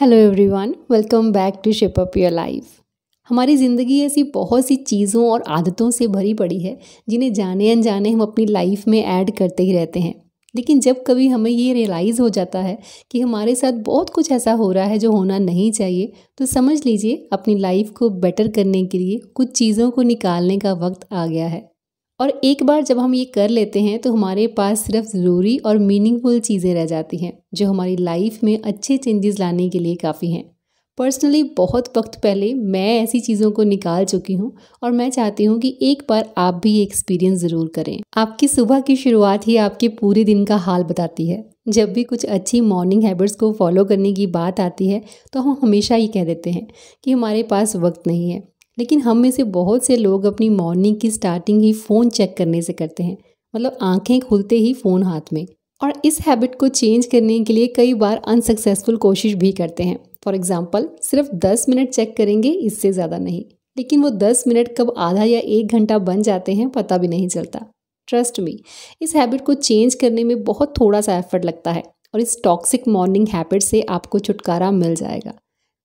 hello everyone welcome back to shape up your life हमारी ज़िंदगी ऐसी बहुत सी चीज़ों और आदतों से भरी पड़ी है जिन्हें जाने अनजाने हम अपनी लाइफ में ऐड करते ही रहते हैं लेकिन जब कभी हमें ये रियलाइज़ हो जाता है कि हमारे साथ बहुत कुछ ऐसा हो रहा है जो होना नहीं चाहिए तो समझ लीजिए अपनी लाइफ को बेटर करने के लिए कुछ चीज़ों को निकालने का वक्त आ गया है और एक बार जब हम ये कर लेते हैं तो हमारे पास सिर्फ ज़रूरी और मीनिंगफुल चीज़ें रह जाती हैं जो हमारी लाइफ में अच्छे चेंजेस लाने के लिए काफ़ी हैं पर्सनली बहुत वक्त पहले मैं ऐसी चीज़ों को निकाल चुकी हूँ और मैं चाहती हूँ कि एक बार आप भी ये एक्सपीरियंस ज़रूर करें आपकी सुबह की शुरुआत ही आपके पूरे दिन का हाल बताती है जब भी कुछ अच्छी मॉर्निंग हैबिट्स को फॉलो करने की बात आती है तो हम हमेशा ही कह देते हैं कि हमारे पास वक्त नहीं है लेकिन हम में से बहुत से लोग अपनी मॉर्निंग की स्टार्टिंग ही फ़ोन चेक करने से करते हैं मतलब आंखें खुलते ही फ़ोन हाथ में और इस हैबिट को चेंज करने के लिए कई बार अनसक्सेसफुल कोशिश भी करते हैं फॉर एग्ज़ाम्पल सिर्फ दस मिनट चेक करेंगे इससे ज़्यादा नहीं लेकिन वो दस मिनट कब आधा या एक घंटा बन जाते हैं पता भी नहीं चलता ट्रस्ट मी इस हैबिट को चेंज करने में बहुत थोड़ा सा एफर्ट लगता है और इस टॉक्सिक मॉर्निंग हैबिट से आपको छुटकारा मिल जाएगा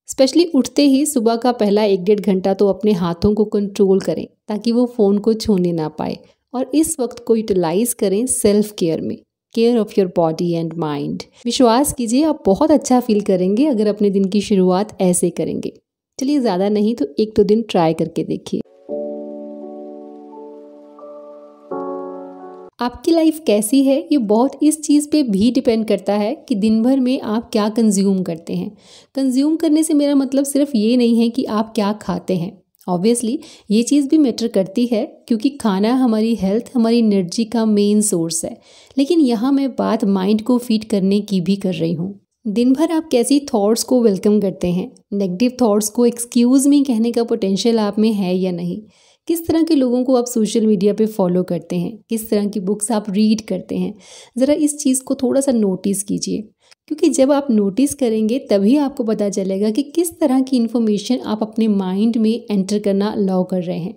स्पेशली उठते ही सुबह का पहला एक डेढ़ घंटा तो अपने हाथों को कंट्रोल करें ताकि वो फ़ोन को छूने ना पाए और इस वक्त को यूटिलाइज करें सेल्फ केयर में care of your body and mind विश्वास कीजिए आप बहुत अच्छा फील करेंगे अगर अपने दिन की शुरुआत ऐसे करेंगे चलिए ज़्यादा नहीं तो एक दो तो दिन ट्राई करके देखिए आपकी लाइफ कैसी है ये बहुत इस चीज़ पे भी डिपेंड करता है कि दिन भर में आप क्या कंज्यूम करते हैं कंज्यूम करने से मेरा मतलब सिर्फ ये नहीं है कि आप क्या खाते हैं ऑब्वियसली ये चीज़ भी मैटर करती है क्योंकि खाना हमारी हेल्थ हमारी एनर्जी का मेन सोर्स है लेकिन यहाँ मैं बात माइंड को फीड करने की भी कर रही हूँ दिन भर आप कैसी थॉट्स को वेलकम करते हैं नेगेटिव थॉट्स को एक्सक्यूज़ में कहने का पोटेंशियल आप में है या नहीं किस तरह के लोगों को आप सोशल मीडिया पे फॉलो करते हैं किस तरह की बुक्स आप रीड करते हैं ज़रा इस चीज़ को थोड़ा सा नोटिस कीजिए क्योंकि जब आप नोटिस करेंगे तभी आपको पता चलेगा कि किस तरह की इन्फॉर्मेशन आप अपने माइंड में एंटर करना अलाउ कर रहे हैं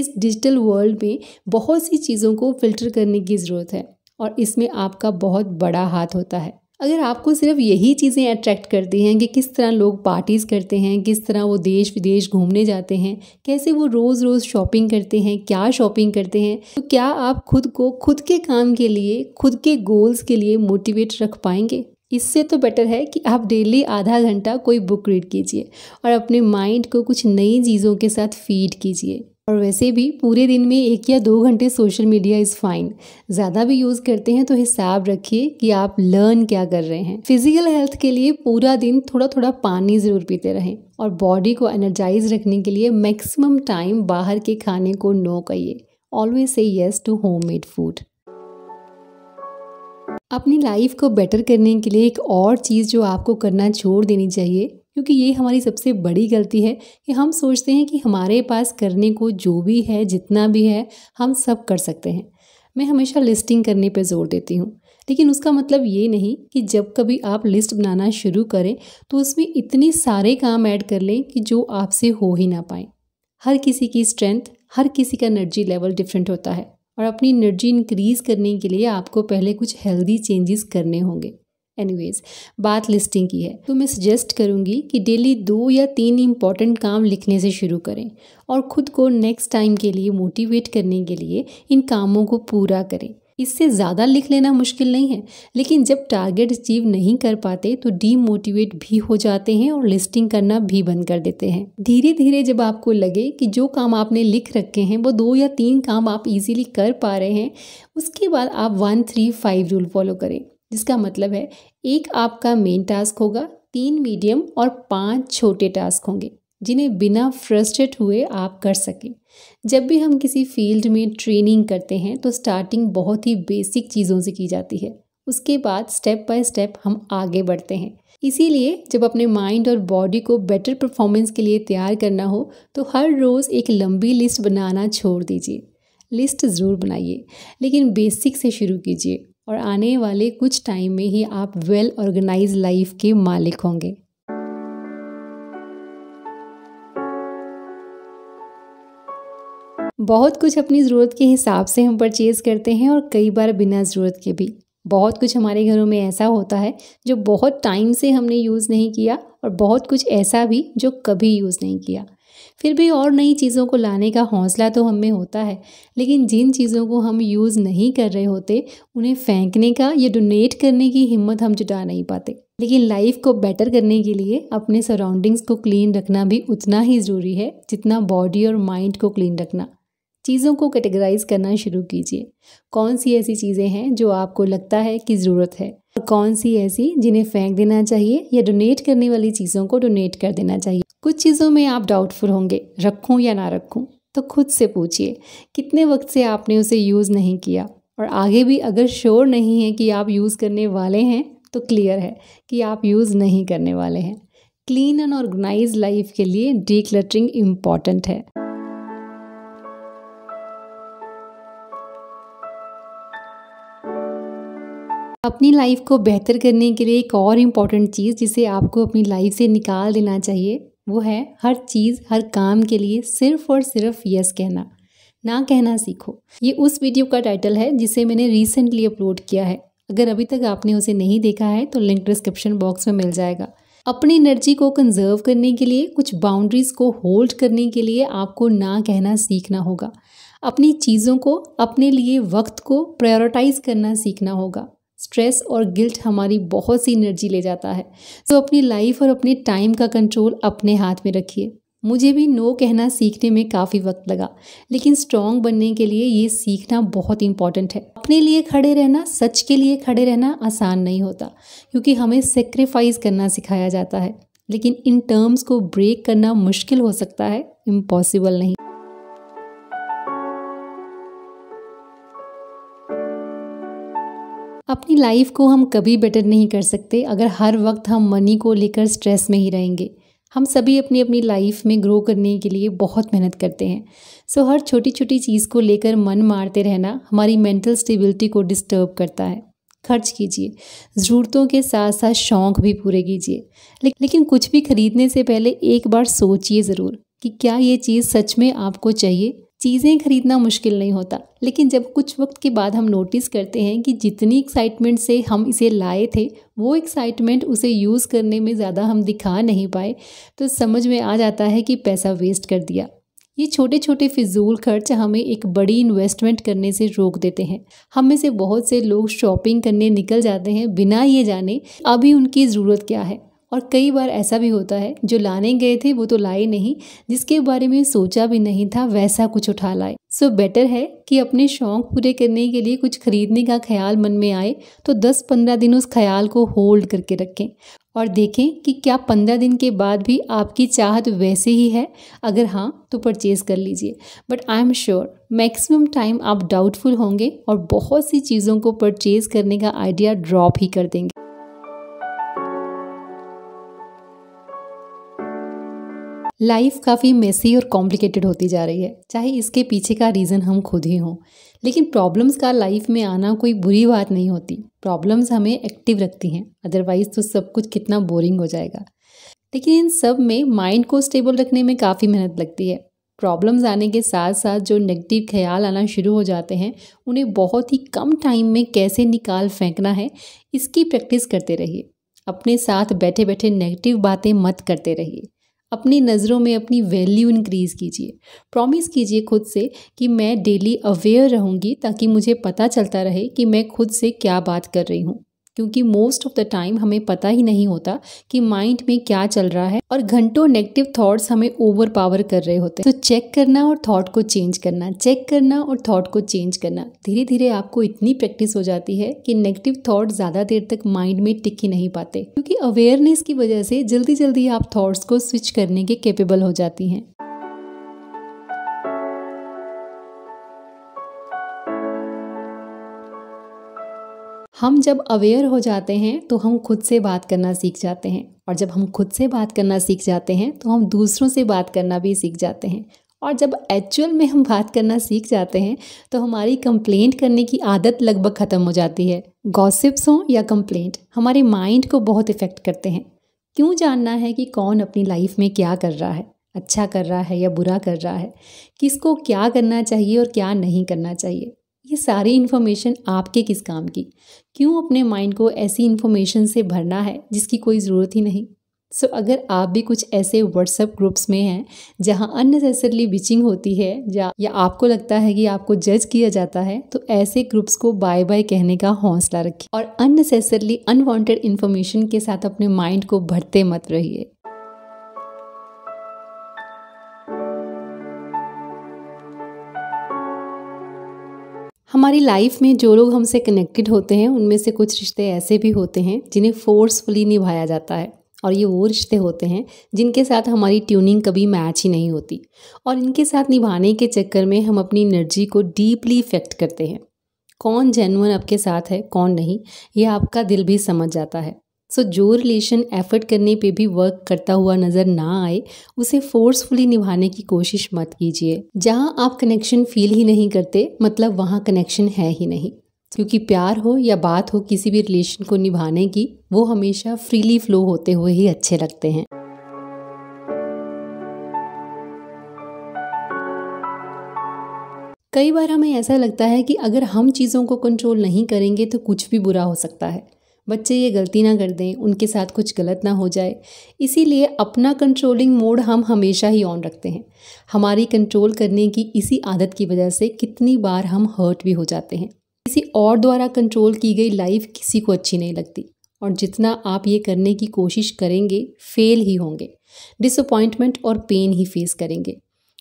इस डिजिटल वर्ल्ड में बहुत सी चीज़ों को फिल्टर करने की ज़रूरत है और इसमें आपका बहुत बड़ा हाथ होता है अगर आपको सिर्फ यही चीज़ें अट्रैक्ट करती हैं कि किस तरह लोग पार्टीज़ करते हैं किस तरह वो देश विदेश घूमने जाते हैं कैसे वो रोज़ रोज़ शॉपिंग करते हैं क्या शॉपिंग करते हैं तो क्या आप खुद को खुद के काम के लिए खुद के गोल्स के लिए मोटिवेट रख पाएंगे इससे तो बेटर है कि आप डेली आधा घंटा कोई बुक रीड कीजिए और अपने माइंड को कुछ नई चीज़ों के साथ फीड कीजिए और वैसे भी पूरे दिन में एक या दो घंटे सोशल मीडिया इज़ फाइन ज़्यादा भी यूज़ करते हैं तो हिसाब रखिए कि आप लर्न क्या कर रहे हैं फिजिकल हेल्थ के लिए पूरा दिन थोड़ा थोड़ा पानी ज़रूर पीते रहें और बॉडी को एनर्जाइज रखने के लिए मैक्सिमम टाइम बाहर के खाने को नो कहिए ऑलवेज से yes to home made food अपनी लाइफ को बेटर करने के लिए एक और चीज़ जो आपको करना छोड़ देनी चाहिए क्योंकि ये हमारी सबसे बड़ी गलती है कि हम सोचते हैं कि हमारे पास करने को जो भी है जितना भी है हम सब कर सकते हैं मैं हमेशा लिस्टिंग करने पर जोर देती हूँ लेकिन उसका मतलब ये नहीं कि जब कभी आप लिस्ट बनाना शुरू करें तो उसमें इतने सारे काम ऐड कर लें कि जो आपसे हो ही ना पाए हर किसी की स्ट्रेंथ हर किसी का एनर्जी लेवल डिफरेंट होता है और अपनी एनर्जी इंक्रीज़ करने के लिए आपको पहले कुछ हेल्दी चेंजेस करने होंगे एनीवेज बात लिस्टिंग की है तो मैं सजेस्ट करूँगी कि डेली दो या तीन इंपॉर्टेंट काम लिखने से शुरू करें और ख़ुद को नेक्स्ट टाइम के लिए मोटिवेट करने के लिए इन कामों को पूरा करें इससे ज़्यादा लिख लेना मुश्किल नहीं है लेकिन जब टारगेट अचीव नहीं कर पाते तो डीमोटिवेट भी हो जाते हैं और लिस्टिंग करना भी बंद कर देते हैं धीरे धीरे जब आपको लगे कि जो काम आपने लिख रखे हैं वो दो या तीन काम आप इजीली कर पा रहे हैं उसके बाद आप one three five rule follow करें जिसका मतलब है एक आपका मेन टास्क होगा तीन मीडियम और पांच छोटे टास्क होंगे जिन्हें बिना फ्रस्ट्रेट हुए आप कर सकें जब भी हम किसी फील्ड में ट्रेनिंग करते हैं तो स्टार्टिंग बहुत ही बेसिक चीज़ों से की जाती है उसके बाद स्टेप बाय स्टेप हम आगे बढ़ते हैं इसीलिए जब अपने माइंड और बॉडी को बेटर परफॉर्मेंस के लिए तैयार करना हो तो हर रोज़ एक लंबी लिस्ट बनाना छोड़ दीजिए लिस्ट ज़रूर बनाइए लेकिन बेसिक से शुरू कीजिए और आने वाले कुछ टाइम में ही आप वेल ऑर्गेनाइज लाइफ के मालिक होंगे बहुत कुछ अपनी ज़रूरत के हिसाब से हम परचेज़ करते हैं और कई बार बिना ज़रूरत के भी बहुत कुछ हमारे घरों में ऐसा होता है जो बहुत टाइम से हमने यूज़ नहीं किया और बहुत कुछ ऐसा भी जो कभी यूज़ नहीं किया फिर भी और नई चीज़ों को लाने का हौसला तो हम में होता है लेकिन जिन चीज़ों को हम यूज़ नहीं कर रहे होते उन्हें फेंकने का या डोनेट करने की हिम्मत हम जुटा नहीं पाते लेकिन लाइफ को बेटर करने के लिए अपने सराउंडिंग्स को क्लीन रखना भी उतना ही ज़रूरी है जितना बॉडी और माइंड को क्लीन रखना चीज़ों को कैटेगराइज करना शुरू कीजिए कौन सी ऐसी चीज़ें हैं जो आपको लगता है कि ज़रूरत है और कौन सी ऐसी जिन्हें फेंक देना चाहिए या डोनेट करने वाली चीज़ों को डोनेट कर देना चाहिए कुछ चीज़ों में आप डाउटफुल होंगे रखूं या ना रखूं तो खुद से पूछिए कितने वक्त से आपने उसे यूज़ नहीं किया और आगे भी अगर श्योर नहीं है कि आप यूज़ करने वाले हैं तो क्लियर है कि आप यूज़ नहीं करने वाले हैं क्लीन एंड ऑर्गेनाइज लाइफ के लिए क्लटरिंग इम्पॉर्टेंट है अपनी लाइफ को बेहतर करने के लिए एक और इम्पॉर्टेंट चीज़ जिसे आपको अपनी लाइफ से निकाल देना चाहिए वो है हर चीज़ हर काम के लिए सिर्फ और सिर्फ यस कहना ना कहना सीखो ये उस वीडियो का टाइटल है जिसे मैंने रिसेंटली अपलोड किया है अगर अभी तक आपने उसे नहीं देखा है तो लिंक डिस्क्रिप्शन बॉक्स में मिल जाएगा अपनी एनर्जी को कंजर्व करने के लिए कुछ बाउंड्रीज़ को होल्ड करने के लिए आपको ना कहना सीखना होगा अपनी चीज़ों को अपने लिए वक्त को प्रायोरिटाइज करना सीखना होगा स्ट्रेस और गिल्ट हमारी बहुत सी एनर्जी ले जाता है तो अपनी लाइफ और अपने टाइम का कंट्रोल अपने हाथ में रखिए मुझे भी नो कहना सीखने में काफ़ी वक्त लगा लेकिन स्ट्रांग बनने के लिए ये सीखना बहुत इंपॉर्टेंट है अपने लिए खड़े रहना सच के लिए खड़े रहना आसान नहीं होता क्योंकि हमें सेक्रीफाइस करना सिखाया जाता है लेकिन इन टर्म्स को ब्रेक करना मुश्किल हो सकता है इम्पॉसिबल नहीं अपनी लाइफ को हम कभी बेटर नहीं कर सकते अगर हर वक्त हम मनी को लेकर स्ट्रेस में ही रहेंगे हम सभी अपनी अपनी लाइफ में ग्रो करने के लिए बहुत मेहनत करते हैं सो हर छोटी छोटी चीज़ को लेकर मन मारते रहना हमारी मेंटल स्टेबिलिटी को डिस्टर्ब करता है खर्च कीजिए ज़रूरतों के साथ साथ शौक़ भी पूरे कीजिए लेकिन कुछ भी खरीदने से पहले एक बार सोचिए ज़रूर कि क्या ये चीज़ सच में आपको चाहिए चीज़ें खरीदना मुश्किल नहीं होता लेकिन जब कुछ वक्त के बाद हम नोटिस करते हैं कि जितनी एक्साइटमेंट से हम इसे लाए थे वो एक्साइटमेंट उसे यूज़ करने में ज़्यादा हम दिखा नहीं पाए तो समझ में आ जाता है कि पैसा वेस्ट कर दिया ये छोटे छोटे फिजूल खर्च हमें एक बड़ी इन्वेस्टमेंट करने से रोक देते हैं हम में से बहुत से लोग शॉपिंग करने निकल जाते हैं बिना ये जाने अभी उनकी ज़रूरत क्या है और कई बार ऐसा भी होता है जो लाने गए थे वो तो लाए नहीं जिसके बारे में सोचा भी नहीं था वैसा कुछ उठा लाए सो so बेटर है कि अपने शौक पूरे करने के लिए कुछ खरीदने का ख्याल मन में आए तो 10-15 दिन उस ख्याल को होल्ड करके रखें और देखें कि क्या पंद्रह दिन के बाद भी आपकी चाहत वैसे ही है अगर हाँ तो परचेज़ कर लीजिए but I am sure maximum time आप डाउटफुल होंगे और बहुत सी चीज़ों को परचेज़ करने का आइडिया ड्रॉप ही कर देंगे लाइफ काफ़ी मेसी और कॉम्प्लिकेटेड होती जा रही है चाहे इसके पीछे का रीज़न हम खुद ही हों लेकिन प्रॉब्लम्स का लाइफ में आना कोई बुरी बात नहीं होती प्रॉब्लम्स हमें एक्टिव रखती हैं अदरवाइज़ तो सब कुछ कितना बोरिंग हो जाएगा लेकिन इन सब में माइंड को स्टेबल रखने में काफ़ी मेहनत लगती है प्रॉब्लम्स आने के साथ साथ जो नेगेटिव ख्याल आना शुरू हो जाते हैं उन्हें बहुत ही कम टाइम में कैसे निकाल फेंकना है इसकी प्रैक्टिस करते रहिए अपने साथ बैठे बैठे नेगेटिव बातें मत करते रहिए अपनी नज़रों में अपनी वैल्यू इंक्रीज़ कीजिए प्रॉमिस कीजिए खुद से कि मैं डेली अवेयर रहूँगी ताकि मुझे पता चलता रहे कि मैं खुद से क्या बात कर रही हूँ क्योंकि मोस्ट ऑफ द टाइम हमें पता ही नहीं होता कि माइंड में क्या चल रहा है और घंटों नेगेटिव थॉट्स हमें ओवर पावर कर रहे होते हैं तो चेक करना और थॉट को चेंज करना चेक करना और थॉट को चेंज करना धीरे धीरे आपको इतनी प्रैक्टिस हो जाती है कि नेगेटिव थॉट ज़्यादा देर तक माइंड में टिक ही नहीं पाते क्योंकि अवेयरनेस की वजह से जल्दी जल्दी आप थॉट्स को स्विच करने के कैपेबल हो जाती हैं हम जब अवेयर हो जाते हैं तो हम खुद से बात करना सीख जाते हैं और जब हम खुद से बात करना सीख जाते हैं तो हम दूसरों से बात करना भी सीख जाते हैं और जब एक्चुअल में हम बात करना सीख जाते हैं तो हमारी कंप्लेंट करने की आदत लगभग ख़त्म हो जाती है गॉसिप्स हों या कंप्लेंट हमारे माइंड को बहुत इफ़ेक्ट करते हैं क्यों जानना है कि कौन अपनी लाइफ में क्या कर रहा है अच्छा कर रहा है या बुरा कर रहा है किसको क्या करना चाहिए और क्या नहीं करना चाहिए ये सारी इन्फॉर्मेशन आपके किस काम की क्यों अपने माइंड को ऐसी इन्फॉर्मेशन से भरना है जिसकी कोई ज़रूरत ही नहीं सो so, अगर आप भी कुछ ऐसे व्हाट्सएप ग्रुप्स में हैं जहां अननेसेसरली बिचिंग होती है या या आपको लगता है कि आपको जज किया जाता है तो ऐसे ग्रुप्स को बाय बाय कहने का हौसला रखिए और अननेसेसरली अनवांटेड इन्फॉर्मेशन के साथ अपने माइंड को भरते मत रहिए हमारी लाइफ में जो लोग हमसे कनेक्टेड होते हैं उनमें से कुछ रिश्ते ऐसे भी होते हैं जिन्हें फोर्सफुली निभाया जाता है और ये वो रिश्ते होते हैं जिनके साथ हमारी ट्यूनिंग कभी मैच ही नहीं होती और इनके साथ निभाने के चक्कर में हम अपनी एनर्जी को डीपली इफेक्ट करते हैं कौन जेनुअन आपके साथ है कौन नहीं यह आपका दिल भी समझ जाता है सो जो रिलेशन एफर्ट करने पे भी वर्क करता हुआ नज़र ना आए उसे फोर्सफुली निभाने की कोशिश मत कीजिए जहाँ आप कनेक्शन फील ही नहीं करते मतलब वहाँ कनेक्शन है ही नहीं क्योंकि प्यार हो या बात हो किसी भी रिलेशन को निभाने की वो हमेशा फ्रीली फ्लो होते हुए ही अच्छे लगते हैं कई बार हमें ऐसा लगता है कि अगर हम चीज़ों को कंट्रोल नहीं करेंगे तो कुछ भी बुरा हो सकता है बच्चे ये गलती ना कर दें उनके साथ कुछ गलत ना हो जाए इसीलिए अपना कंट्रोलिंग मोड हम हमेशा ही ऑन रखते हैं हमारी कंट्रोल करने की इसी आदत की वजह से कितनी बार हम हर्ट भी हो जाते हैं किसी और द्वारा कंट्रोल की गई लाइफ किसी को अच्छी नहीं लगती और जितना आप ये करने की कोशिश करेंगे फेल ही होंगे डिसअपॉइंटमेंट और पेन ही फेस करेंगे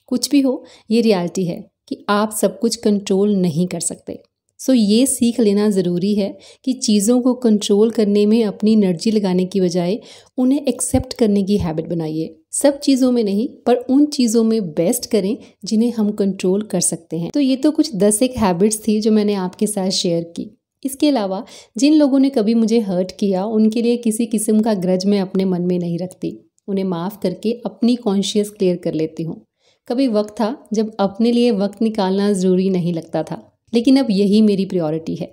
कुछ भी हो ये रियलिटी है कि आप सब कुछ कंट्रोल नहीं कर सकते सो so, ये सीख लेना ज़रूरी है कि चीज़ों को कंट्रोल करने में अपनी एनर्जी लगाने की बजाय उन्हें एक्सेप्ट करने की हैबिट बनाइए सब चीज़ों में नहीं पर उन चीज़ों में बेस्ट करें जिन्हें हम कंट्रोल कर सकते हैं तो ये तो कुछ दस एक हैबिट्स थी जो मैंने आपके साथ शेयर की इसके अलावा जिन लोगों ने कभी मुझे हर्ट किया उनके लिए किसी किस्म का ग्रज मैं अपने मन में नहीं रखती उन्हें माफ़ करके अपनी कॉन्शियस क्लियर कर लेती हूँ कभी वक्त था जब अपने लिए वक्त निकालना ज़रूरी नहीं लगता था लेकिन अब यही मेरी प्रायोरिटी है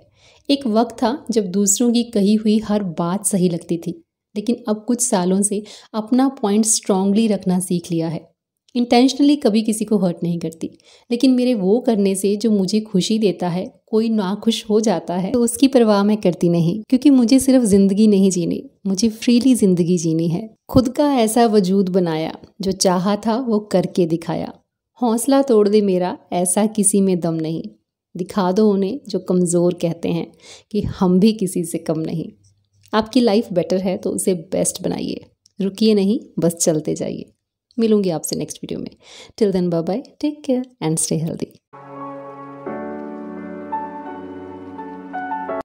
एक वक्त था जब दूसरों की कही हुई हर बात सही लगती थी लेकिन अब कुछ सालों से अपना पॉइंट स्ट्रांगली रखना सीख लिया है इंटेंशनली कभी किसी को हर्ट नहीं करती लेकिन मेरे वो करने से जो मुझे खुशी देता है कोई नाखुश हो जाता है तो उसकी परवाह मैं करती नहीं क्योंकि मुझे सिर्फ ज़िंदगी नहीं जीनी मुझे फ्रीली ज़िंदगी जीनी है खुद का ऐसा वजूद बनाया जो चाहा था वो करके दिखाया हौसला तोड़ दे मेरा ऐसा किसी में दम नहीं दिखा दो उन्हें जो कमज़ोर कहते हैं कि हम भी किसी से कम नहीं आपकी लाइफ बेटर है तो उसे बेस्ट बनाइए रुकिए नहीं बस चलते जाइए मिलूंगी आपसे नेक्स्ट वीडियो में till then bye bye take care and stay healthy